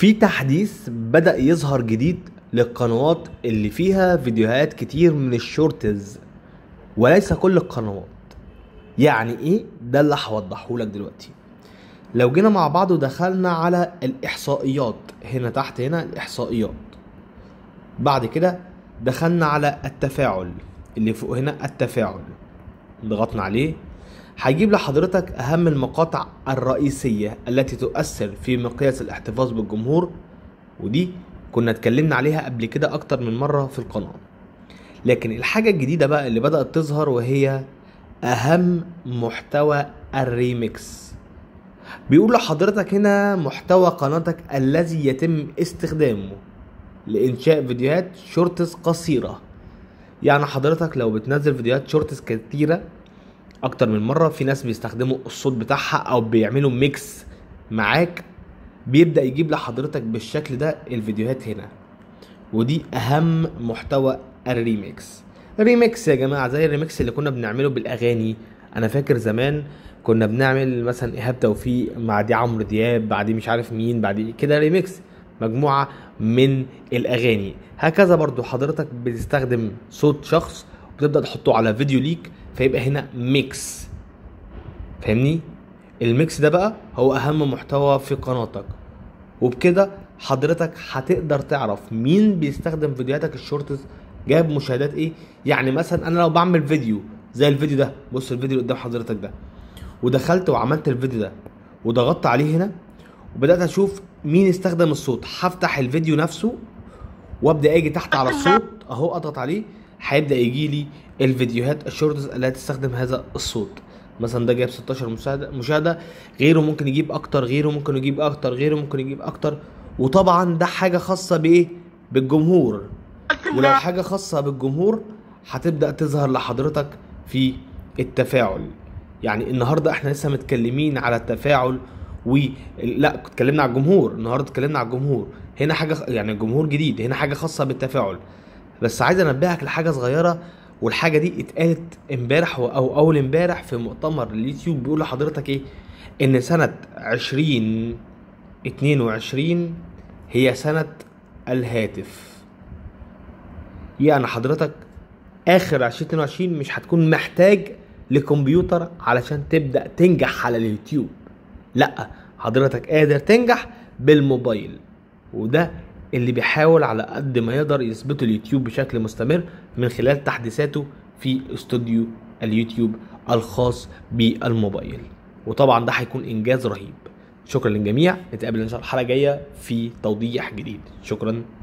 في تحديث بدأ يظهر جديد للقنوات اللي فيها فيديوهات كتير من الشورتز وليس كل القنوات يعني ايه ده اللي هوضحه لك دلوقتي لو جينا مع بعض ودخلنا على الاحصائيات هنا تحت هنا الاحصائيات بعد كده دخلنا على التفاعل اللي فوق هنا التفاعل ضغطنا عليه هجيب لحضرتك أهم المقاطع الرئيسية التي تؤثر في مقياس الاحتفاظ بالجمهور ودي كنا اتكلمنا عليها قبل كده أكتر من مرة في القناة لكن الحاجة الجديدة بقى اللي بدأت تظهر وهي أهم محتوى الريميكس بيقول لحضرتك هنا محتوى قناتك الذي يتم استخدامه لإنشاء فيديوهات شورتس قصيرة يعني حضرتك لو بتنزل فيديوهات شورتس كتيرة اكتر من مره في ناس بيستخدموا الصوت بتاعها او بيعملوا ميكس معاك بيبدا يجيب لحضرتك بالشكل ده الفيديوهات هنا ودي اهم محتوى الريميكس ريميكس يا جماعه زي الريميكس اللي كنا بنعمله بالاغاني انا فاكر زمان كنا بنعمل مثلا ايهاب توفيق مع دي عمرو دياب بعديه مش عارف مين بعديه كده ريميكس مجموعه من الاغاني هكذا برضو حضرتك بتستخدم صوت شخص وتبدا تحطه على فيديو ليك فيبقى هنا ميكس فاهمني الميكس ده بقى هو اهم محتوى في قناتك وبكده حضرتك هتقدر تعرف مين بيستخدم فيديوهاتك الشورتز جاب مشاهدات ايه يعني مثلا انا لو بعمل فيديو زي الفيديو ده بص الفيديو اللي قدام حضرتك ده ودخلت وعملت الفيديو ده وضغطت عليه هنا وبدات اشوف مين استخدم الصوت هفتح الفيديو نفسه وابدا اجي تحت على الصوت اهو اضغط عليه هيبدا يجي لي الفيديوهات الشورتس اللي هتستخدم هذا الصوت مثلا ده جايب 16 مشاهده مشاهده غيره ممكن يجيب اكتر غيره ممكن يجيب اكتر غيره ممكن يجيب اكتر وطبعا ده حاجه خاصه بايه بالجمهور ولو حاجه خاصه بالجمهور هتبدا تظهر لحضرتك في التفاعل يعني النهارده احنا لسه متكلمين على التفاعل و لا اتكلمنا على الجمهور النهارده اتكلمنا على الجمهور هنا حاجه يعني الجمهور جديد هنا حاجه خاصه بالتفاعل بس عايز انبهك لحاجه صغيره والحاجه دي اتقالت امبارح او اول امبارح في مؤتمر اليوتيوب بيقول لحضرتك ايه ان سنه 2022 هي سنه الهاتف يعني حضرتك اخر 2022 مش هتكون محتاج لكمبيوتر علشان تبدا تنجح على اليوتيوب لا حضرتك قادر تنجح بالموبايل وده اللي بيحاول على قد ما يقدر يثبته اليوتيوب بشكل مستمر من خلال تحديثاته في استوديو اليوتيوب الخاص بالموبايل وطبعا ده هيكون انجاز رهيب شكرا للجميع نتقابل ان شاء الله الحلقه الجايه في توضيح جديد شكرا